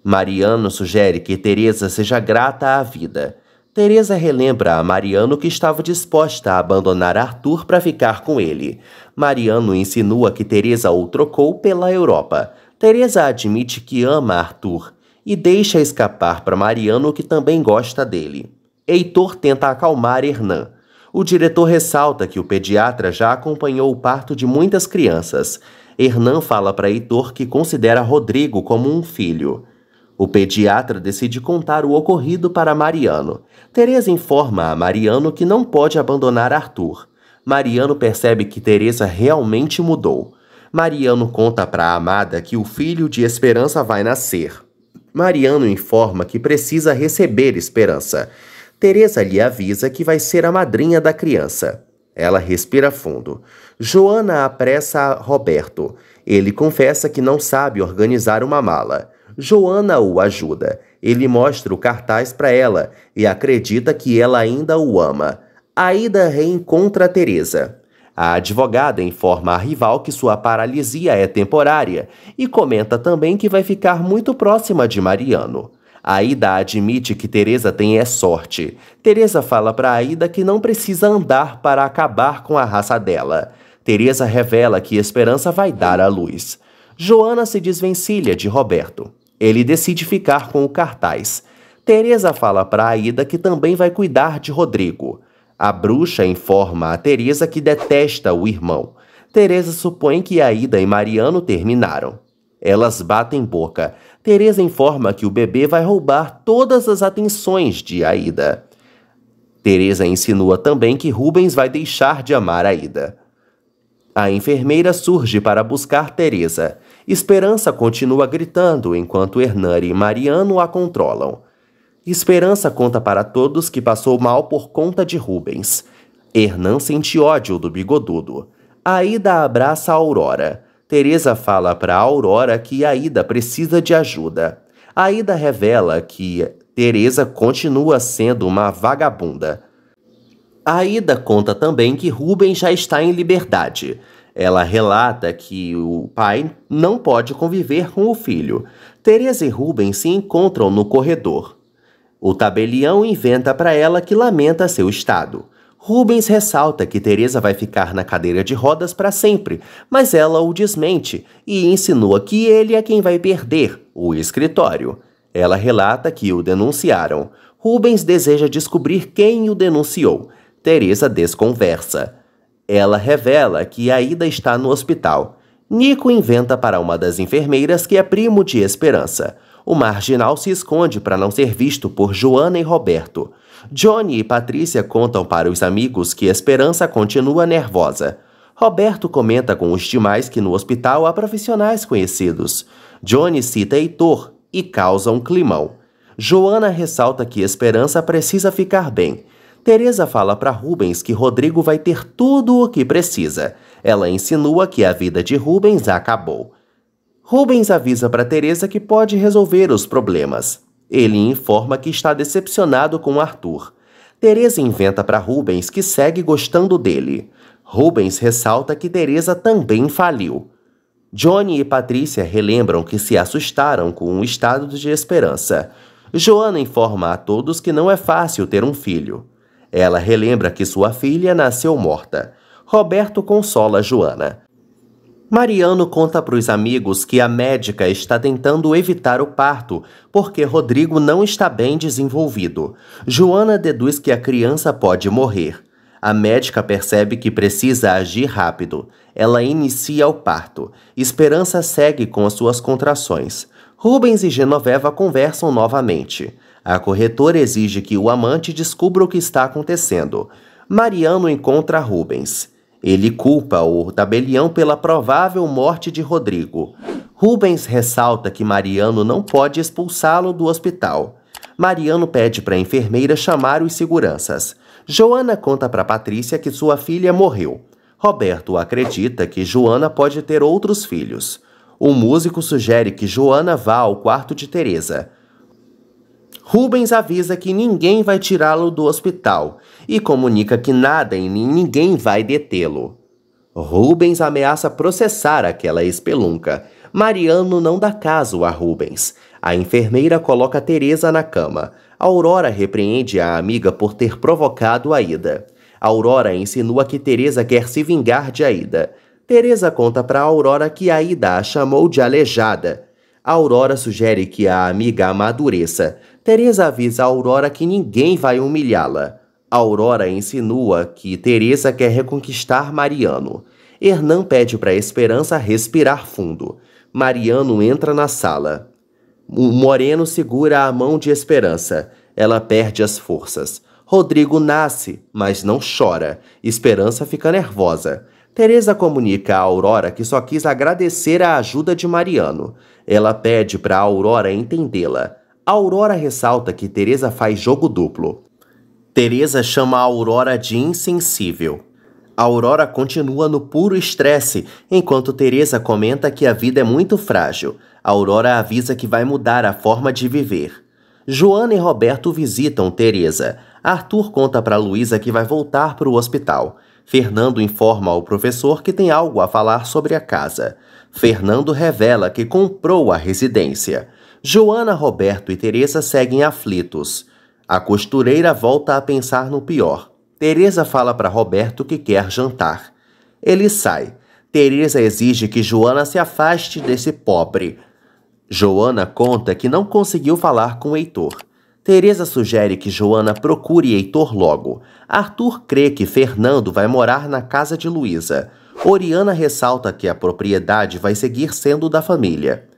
Mariano sugere que Teresa seja grata à vida. Teresa relembra a Mariano que estava disposta a abandonar Arthur para ficar com ele. Mariano insinua que Teresa o trocou pela Europa. Teresa admite que ama Arthur e deixa escapar para Mariano que também gosta dele. Heitor tenta acalmar Hernan. O diretor ressalta que o pediatra já acompanhou o parto de muitas crianças. Hernan fala para Heitor que considera Rodrigo como um filho. O pediatra decide contar o ocorrido para Mariano. Teresa informa a Mariano que não pode abandonar Arthur. Mariano percebe que Teresa realmente mudou. Mariano conta para Amada que o filho de Esperança vai nascer. Mariano informa que precisa receber Esperança Teresa lhe avisa que vai ser a madrinha da criança. Ela respira fundo. Joana apressa Roberto. Ele confessa que não sabe organizar uma mala. Joana o ajuda. Ele mostra o cartaz para ela e acredita que ela ainda o ama. Aida reencontra Teresa. A advogada informa a rival que sua paralisia é temporária e comenta também que vai ficar muito próxima de Mariano. Aida admite que Teresa tem é sorte. Teresa fala para Aida que não precisa andar para acabar com a raça dela. Teresa revela que Esperança vai dar à luz. Joana se desvencilha de Roberto. Ele decide ficar com o cartaz. Teresa fala para Aida que também vai cuidar de Rodrigo. A bruxa informa a Teresa que detesta o irmão. Teresa supõe que Aida e Mariano terminaram. Elas batem boca. Teresa informa que o bebê vai roubar todas as atenções de Aida. Teresa insinua também que Rubens vai deixar de amar Aida. A enfermeira surge para buscar Teresa. Esperança continua gritando enquanto Hernani e Mariano a controlam. Esperança conta para todos que passou mal por conta de Rubens. Hernan sente ódio do bigodudo. Aida abraça a Aurora. Teresa fala para Aurora que Aida precisa de ajuda. Aida revela que Teresa continua sendo uma vagabunda. Aida conta também que Rubens já está em liberdade. Ela relata que o pai não pode conviver com o filho. Teresa e Rubens se encontram no corredor. O tabelião inventa para ela que lamenta seu estado. Rubens ressalta que Teresa vai ficar na cadeira de rodas para sempre, mas ela o desmente e insinua que ele é quem vai perder o escritório. Ela relata que o denunciaram. Rubens deseja descobrir quem o denunciou. Teresa desconversa. Ela revela que Aida está no hospital. Nico inventa para uma das enfermeiras que é primo de Esperança. O marginal se esconde para não ser visto por Joana e Roberto. Johnny e Patrícia contam para os amigos que Esperança continua nervosa. Roberto comenta com os demais que no hospital há profissionais conhecidos. Johnny cita Heitor e causa um climão. Joana ressalta que Esperança precisa ficar bem. Teresa fala para Rubens que Rodrigo vai ter tudo o que precisa. Ela insinua que a vida de Rubens acabou. Rubens avisa para Teresa que pode resolver os problemas. Ele informa que está decepcionado com Arthur. Teresa inventa para Rubens que segue gostando dele. Rubens ressalta que Teresa também faliu. Johnny e Patrícia relembram que se assustaram com o estado de esperança. Joana informa a todos que não é fácil ter um filho. Ela relembra que sua filha nasceu morta. Roberto consola Joana. Mariano conta para os amigos que a médica está tentando evitar o parto porque Rodrigo não está bem desenvolvido. Joana deduz que a criança pode morrer. A médica percebe que precisa agir rápido. Ela inicia o parto. Esperança segue com as suas contrações. Rubens e Genoveva conversam novamente. A corretora exige que o amante descubra o que está acontecendo. Mariano encontra Rubens. Ele culpa o tabelião pela provável morte de Rodrigo. Rubens ressalta que Mariano não pode expulsá-lo do hospital. Mariano pede para a enfermeira chamar os seguranças. Joana conta para Patrícia que sua filha morreu. Roberto acredita que Joana pode ter outros filhos. O músico sugere que Joana vá ao quarto de Teresa. Rubens avisa que ninguém vai tirá-lo do hospital e comunica que nada e ninguém vai detê-lo. Rubens ameaça processar aquela espelunca. Mariano não dá caso a Rubens. A enfermeira coloca Teresa na cama. Aurora repreende a amiga por ter provocado Ida. Aurora insinua que Teresa quer se vingar de Aida. Teresa conta para Aurora que Aida a chamou de aleijada. Aurora sugere que a amiga amadureça. Teresa avisa a Aurora que ninguém vai humilhá-la. Aurora insinua que Teresa quer reconquistar Mariano. Hernan pede para Esperança respirar fundo. Mariano entra na sala. O Moreno segura a mão de Esperança. Ela perde as forças. Rodrigo nasce, mas não chora. Esperança fica nervosa. Teresa comunica a Aurora que só quis agradecer a ajuda de Mariano. Ela pede para Aurora entendê-la. Aurora ressalta que Teresa faz jogo duplo. Teresa chama a Aurora de insensível. A Aurora continua no puro estresse, enquanto Teresa comenta que a vida é muito frágil. A Aurora avisa que vai mudar a forma de viver. Joana e Roberto visitam Teresa. Arthur conta para Luísa que vai voltar para o hospital. Fernando informa ao professor que tem algo a falar sobre a casa. Fernando revela que comprou a residência. Joana, Roberto e Teresa seguem aflitos. A costureira volta a pensar no pior. Teresa fala para Roberto que quer jantar. Ele sai. Teresa exige que Joana se afaste desse pobre. Joana conta que não conseguiu falar com Heitor. Teresa sugere que Joana procure Heitor logo. Arthur crê que Fernando vai morar na casa de Luísa. Oriana ressalta que a propriedade vai seguir sendo da família.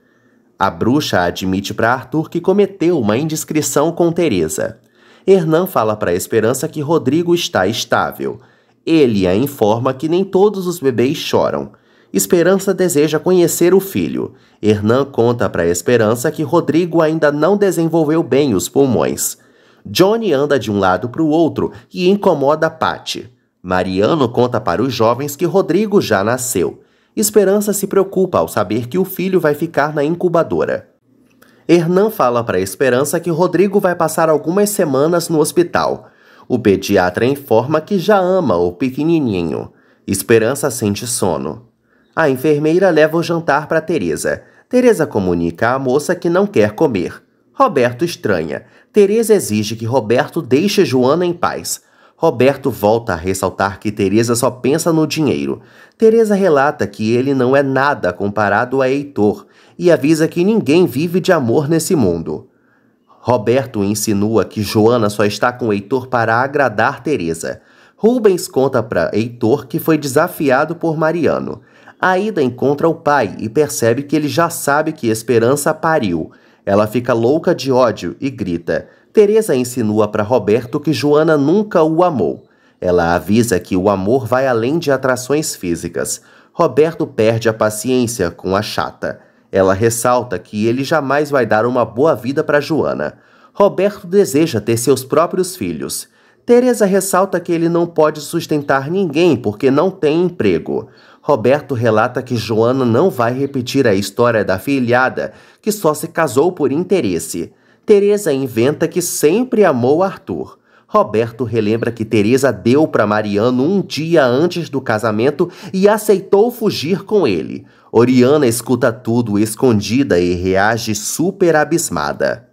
A bruxa admite para Arthur que cometeu uma indiscrição com Teresa. Hernan fala para Esperança que Rodrigo está estável. Ele a informa que nem todos os bebês choram. Esperança deseja conhecer o filho. Hernan conta para Esperança que Rodrigo ainda não desenvolveu bem os pulmões. Johnny anda de um lado para o outro e incomoda Patty. Mariano conta para os jovens que Rodrigo já nasceu. Esperança se preocupa ao saber que o filho vai ficar na incubadora. Hernan fala para Esperança que Rodrigo vai passar algumas semanas no hospital. O pediatra informa que já ama o pequenininho. Esperança sente sono. A enfermeira leva o jantar para Teresa. Teresa comunica à moça que não quer comer. Roberto estranha. Teresa exige que Roberto deixe Joana em paz. Roberto volta a ressaltar que Teresa só pensa no dinheiro. Teresa relata que ele não é nada comparado a Heitor e avisa que ninguém vive de amor nesse mundo. Roberto insinua que Joana só está com Heitor para agradar Teresa. Rubens conta para Heitor que foi desafiado por Mariano. Aida encontra o pai e percebe que ele já sabe que Esperança pariu. Ela fica louca de ódio e grita: Teresa insinua para Roberto que Joana nunca o amou. Ela avisa que o amor vai além de atrações físicas. Roberto perde a paciência com a chata. Ela ressalta que ele jamais vai dar uma boa vida para Joana. Roberto deseja ter seus próprios filhos. Teresa ressalta que ele não pode sustentar ninguém porque não tem emprego. Roberto relata que Joana não vai repetir a história da filhada, que só se casou por interesse. Teresa inventa que sempre amou Arthur. Roberto relembra que Teresa deu para Mariano um dia antes do casamento e aceitou fugir com ele. Oriana escuta tudo escondida e reage super abismada.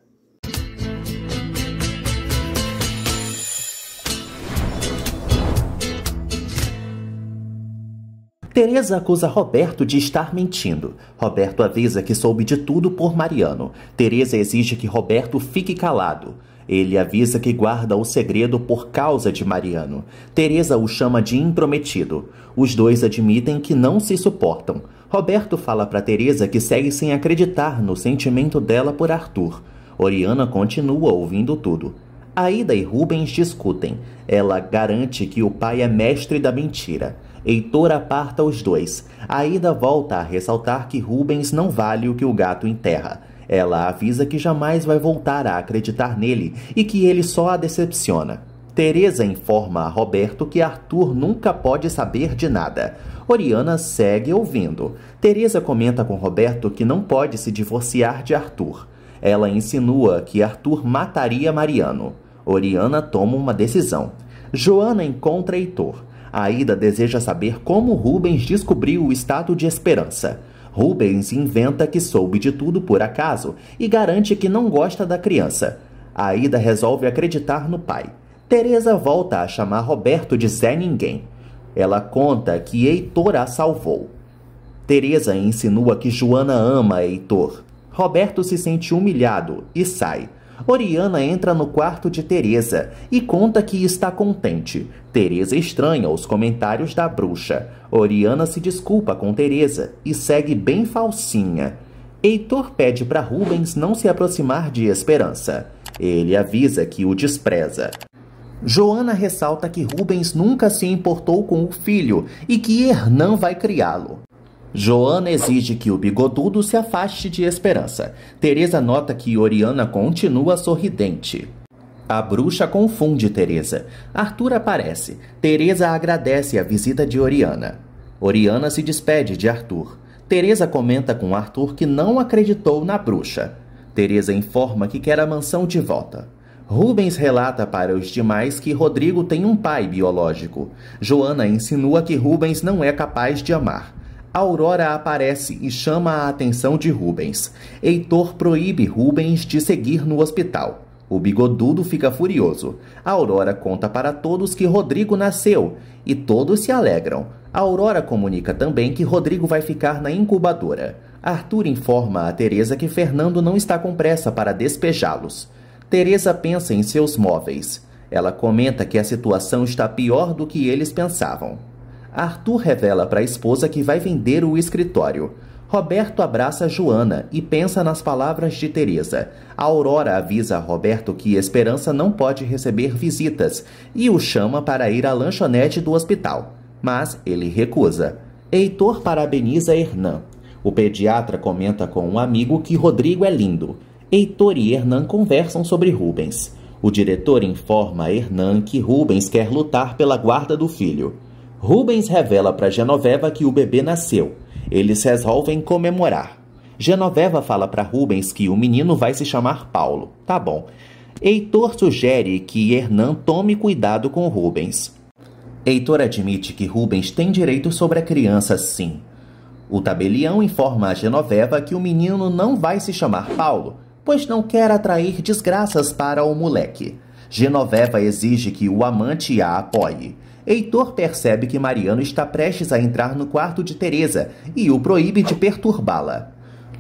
Teresa acusa Roberto de estar mentindo. Roberto avisa que soube de tudo por Mariano. Teresa exige que Roberto fique calado. Ele avisa que guarda o segredo por causa de Mariano. Teresa o chama de intrometido. Os dois admitem que não se suportam. Roberto fala para Teresa que segue sem acreditar no sentimento dela por Arthur. Oriana continua ouvindo tudo. Aida e Rubens discutem. Ela garante que o pai é mestre da mentira. Heitor aparta os dois. Aida volta a ressaltar que Rubens não vale o que o gato enterra. Ela avisa que jamais vai voltar a acreditar nele e que ele só a decepciona. Teresa informa a Roberto que Arthur nunca pode saber de nada. Oriana segue ouvindo. Teresa comenta com Roberto que não pode se divorciar de Arthur. Ela insinua que Arthur mataria Mariano. Oriana toma uma decisão. Joana encontra Heitor. Aida deseja saber como Rubens descobriu o estado de esperança. Rubens inventa que soube de tudo por acaso e garante que não gosta da criança. Aida resolve acreditar no pai. Teresa volta a chamar Roberto de Zé Ninguém. Ela conta que Heitor a salvou. Teresa insinua que Joana ama Heitor. Roberto se sente humilhado e sai. Oriana entra no quarto de Teresa e conta que está contente. Teresa estranha os comentários da bruxa. Oriana se desculpa com Teresa e segue bem falsinha. Heitor pede para Rubens não se aproximar de Esperança. Ele avisa que o despreza. Joana ressalta que Rubens nunca se importou com o filho e que Hernan vai criá-lo. Joana exige que o bigodudo se afaste de Esperança. Teresa nota que Oriana continua sorridente. A bruxa confunde Teresa. Arthur aparece. Teresa agradece a visita de Oriana. Oriana se despede de Arthur. Teresa comenta com Arthur que não acreditou na bruxa. Teresa informa que quer a mansão de volta. Rubens relata para os demais que Rodrigo tem um pai biológico. Joana insinua que Rubens não é capaz de amar. Aurora aparece e chama a atenção de Rubens. Heitor proíbe Rubens de seguir no hospital. O bigodudo fica furioso. Aurora conta para todos que Rodrigo nasceu e todos se alegram. Aurora comunica também que Rodrigo vai ficar na incubadora. Arthur informa a Teresa que Fernando não está com pressa para despejá-los. Teresa pensa em seus móveis. Ela comenta que a situação está pior do que eles pensavam. Arthur revela para a esposa que vai vender o escritório. Roberto abraça Joana e pensa nas palavras de Teresa. A Aurora avisa a Roberto que Esperança não pode receber visitas e o chama para ir à lanchonete do hospital, mas ele recusa. Heitor parabeniza Hernan. O pediatra comenta com um amigo que Rodrigo é lindo. Heitor e Hernan conversam sobre Rubens. O diretor informa a Hernan que Rubens quer lutar pela guarda do filho. Rubens revela para Genoveva que o bebê nasceu. Eles resolvem comemorar. Genoveva fala para Rubens que o menino vai se chamar Paulo. Tá bom. Heitor sugere que Hernan tome cuidado com Rubens. Heitor admite que Rubens tem direito sobre a criança, sim. O tabelião informa a Genoveva que o menino não vai se chamar Paulo, pois não quer atrair desgraças para o moleque. Genoveva exige que o amante a apoie. Heitor percebe que Mariano está prestes a entrar no quarto de Teresa e o proíbe de perturbá-la.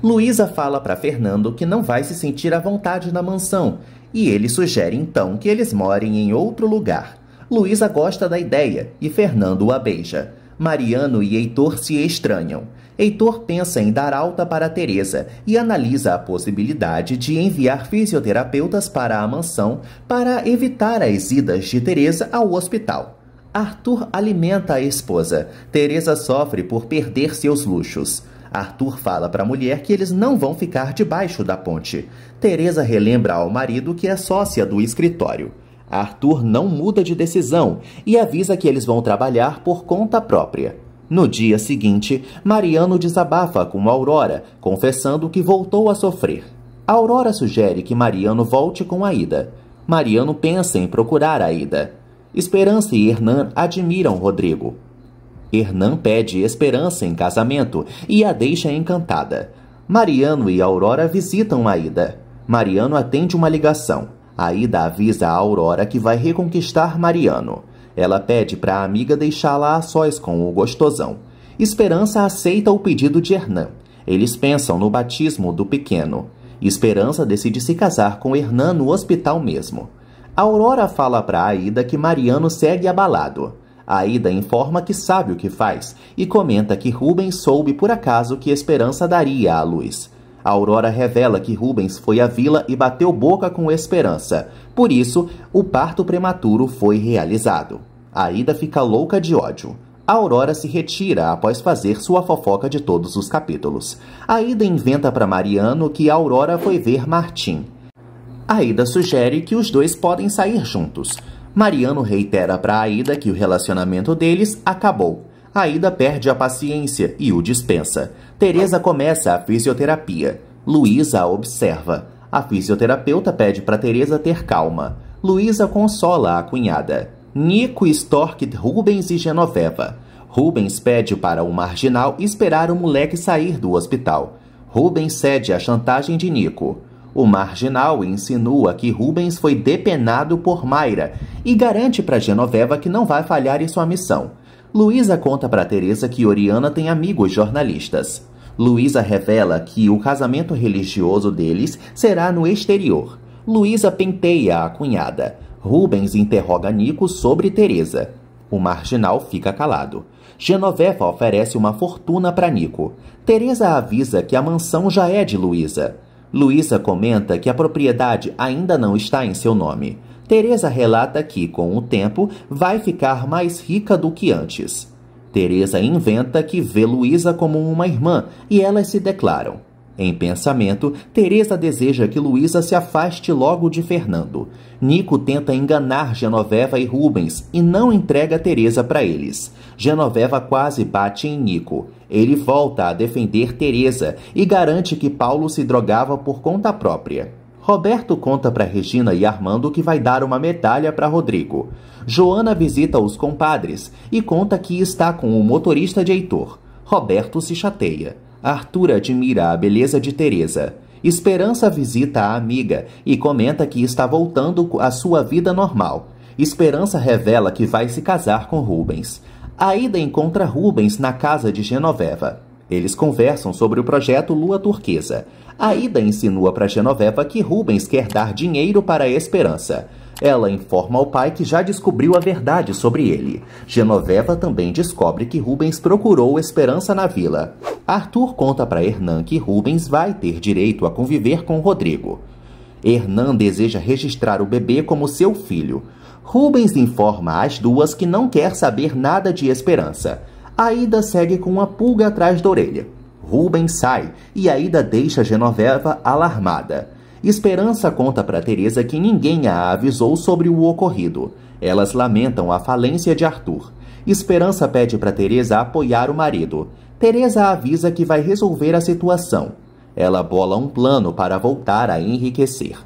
Luísa fala para Fernando que não vai se sentir à vontade na mansão e ele sugere então que eles morem em outro lugar. Luísa gosta da ideia e Fernando a beija. Mariano e Heitor se estranham. Heitor pensa em dar alta para Teresa e analisa a possibilidade de enviar fisioterapeutas para a mansão para evitar as idas de Teresa ao hospital. Arthur alimenta a esposa. Teresa sofre por perder seus luxos. Arthur fala para a mulher que eles não vão ficar debaixo da ponte. Teresa relembra ao marido que é sócia do escritório. Arthur não muda de decisão e avisa que eles vão trabalhar por conta própria. No dia seguinte, Mariano desabafa com Aurora, confessando que voltou a sofrer. Aurora sugere que Mariano volte com Aida. Mariano pensa em procurar Aida. Esperança e Hernan admiram Rodrigo. Hernan pede Esperança em casamento e a deixa encantada. Mariano e Aurora visitam Aida. Mariano atende uma ligação. Aida avisa a Aurora que vai reconquistar Mariano. Ela pede para a amiga deixá-la a sós com o gostosão. Esperança aceita o pedido de Hernan. Eles pensam no batismo do pequeno. Esperança decide se casar com Hernan no hospital mesmo. Aurora fala para Aida que Mariano segue abalado. Aida informa que sabe o que faz e comenta que Rubens soube por acaso que Esperança daria à luz. Aurora revela que Rubens foi à vila e bateu boca com Esperança. Por isso, o parto prematuro foi realizado. Aida fica louca de ódio. Aurora se retira após fazer sua fofoca de todos os capítulos. Aida inventa para Mariano que Aurora foi ver Martim. Aida sugere que os dois podem sair juntos. Mariano reitera para Aida que o relacionamento deles acabou. Aida perde a paciência e o dispensa. Teresa começa a fisioterapia. Luísa a observa. A fisioterapeuta pede para Teresa ter calma. Luísa consola a cunhada. Nico Stork Rubens e Genoveva. Rubens pede para o marginal esperar o moleque sair do hospital. Rubens cede à chantagem de Nico. O marginal insinua que Rubens foi depenado por Mayra e garante para Genoveva que não vai falhar em sua missão. Luísa conta para Teresa que Oriana tem amigos jornalistas. Luísa revela que o casamento religioso deles será no exterior. Luísa penteia a cunhada. Rubens interroga Nico sobre Teresa. O marginal fica calado. Genoveva oferece uma fortuna para Nico. Teresa avisa que a mansão já é de Luísa. Luísa comenta que a propriedade ainda não está em seu nome. Teresa relata que, com o tempo, vai ficar mais rica do que antes. Teresa inventa que vê Luísa como uma irmã e elas se declaram. Em pensamento, Teresa deseja que Luísa se afaste logo de Fernando. Nico tenta enganar Genoveva e Rubens e não entrega Teresa para eles. Genoveva quase bate em Nico. Ele volta a defender Teresa e garante que Paulo se drogava por conta própria. Roberto conta para Regina e Armando que vai dar uma medalha para Rodrigo. Joana visita os compadres e conta que está com o motorista de Heitor. Roberto se chateia. Arthur admira a beleza de Teresa. Esperança visita a amiga e comenta que está voltando à sua vida normal. Esperança revela que vai se casar com Rubens. Aida encontra Rubens na casa de Genoveva. Eles conversam sobre o projeto Lua Turquesa. Aida insinua para Genoveva que Rubens quer dar dinheiro para a Esperança. Ela informa ao pai que já descobriu a verdade sobre ele. Genoveva também descobre que Rubens procurou esperança na vila. Arthur conta para Hernan que Rubens vai ter direito a conviver com Rodrigo. Hernan deseja registrar o bebê como seu filho. Rubens informa às duas que não quer saber nada de Esperança. Aida segue com uma pulga atrás da orelha. Rubens sai e Aida deixa Genoveva alarmada. Esperança conta para Teresa que ninguém a avisou sobre o ocorrido. Elas lamentam a falência de Arthur. Esperança pede para Teresa apoiar o marido. Teresa avisa que vai resolver a situação. Ela bola um plano para voltar a enriquecer.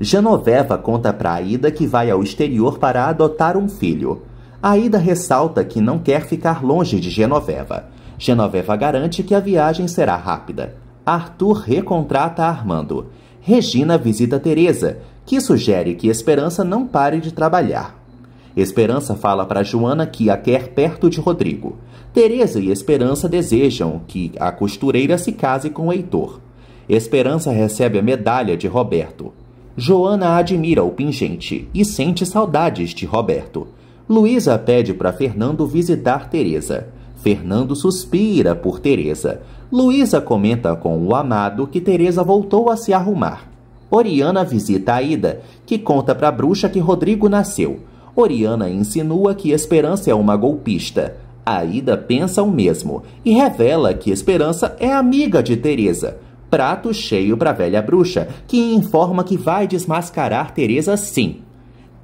Genoveva conta para Aida que vai ao exterior para adotar um filho. Aida ressalta que não quer ficar longe de Genoveva. Genoveva garante que a viagem será rápida. Arthur recontrata Armando. Regina visita Teresa, que sugere que Esperança não pare de trabalhar. Esperança fala para Joana que a quer perto de Rodrigo. Teresa e Esperança desejam que a costureira se case com Heitor. Esperança recebe a medalha de Roberto. Joana admira o pingente e sente saudades de Roberto. Luísa pede para Fernando visitar Teresa. Fernando suspira por Teresa. Luísa comenta com o amado que Teresa voltou a se arrumar. Oriana visita Aida, que conta para a bruxa que Rodrigo nasceu. Oriana insinua que Esperança é uma golpista. Aida pensa o mesmo e revela que Esperança é amiga de Teresa. Prato cheio para a velha bruxa, que informa que vai desmascarar Teresa sim.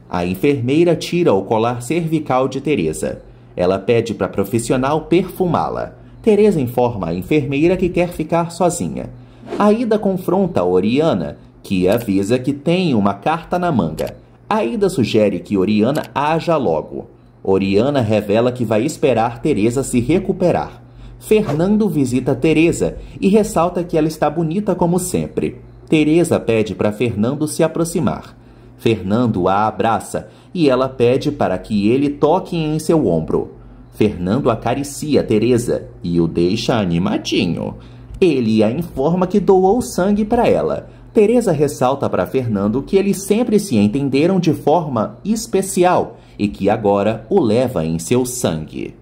A enfermeira tira o colar cervical de Teresa. Ela pede para a profissional perfumá-la. Teresa informa a enfermeira que quer ficar sozinha. Aida confronta Oriana, que avisa que tem uma carta na manga. Aida sugere que Oriana haja logo. Oriana revela que vai esperar Teresa se recuperar. Fernando visita Teresa e ressalta que ela está bonita como sempre. Teresa pede para Fernando se aproximar. Fernando a abraça e ela pede para que ele toque em seu ombro. Fernando acaricia Teresa e o deixa animadinho. Ele a informa que doou sangue para ela. Teresa ressalta para Fernando que eles sempre se entenderam de forma especial e que agora o leva em seu sangue.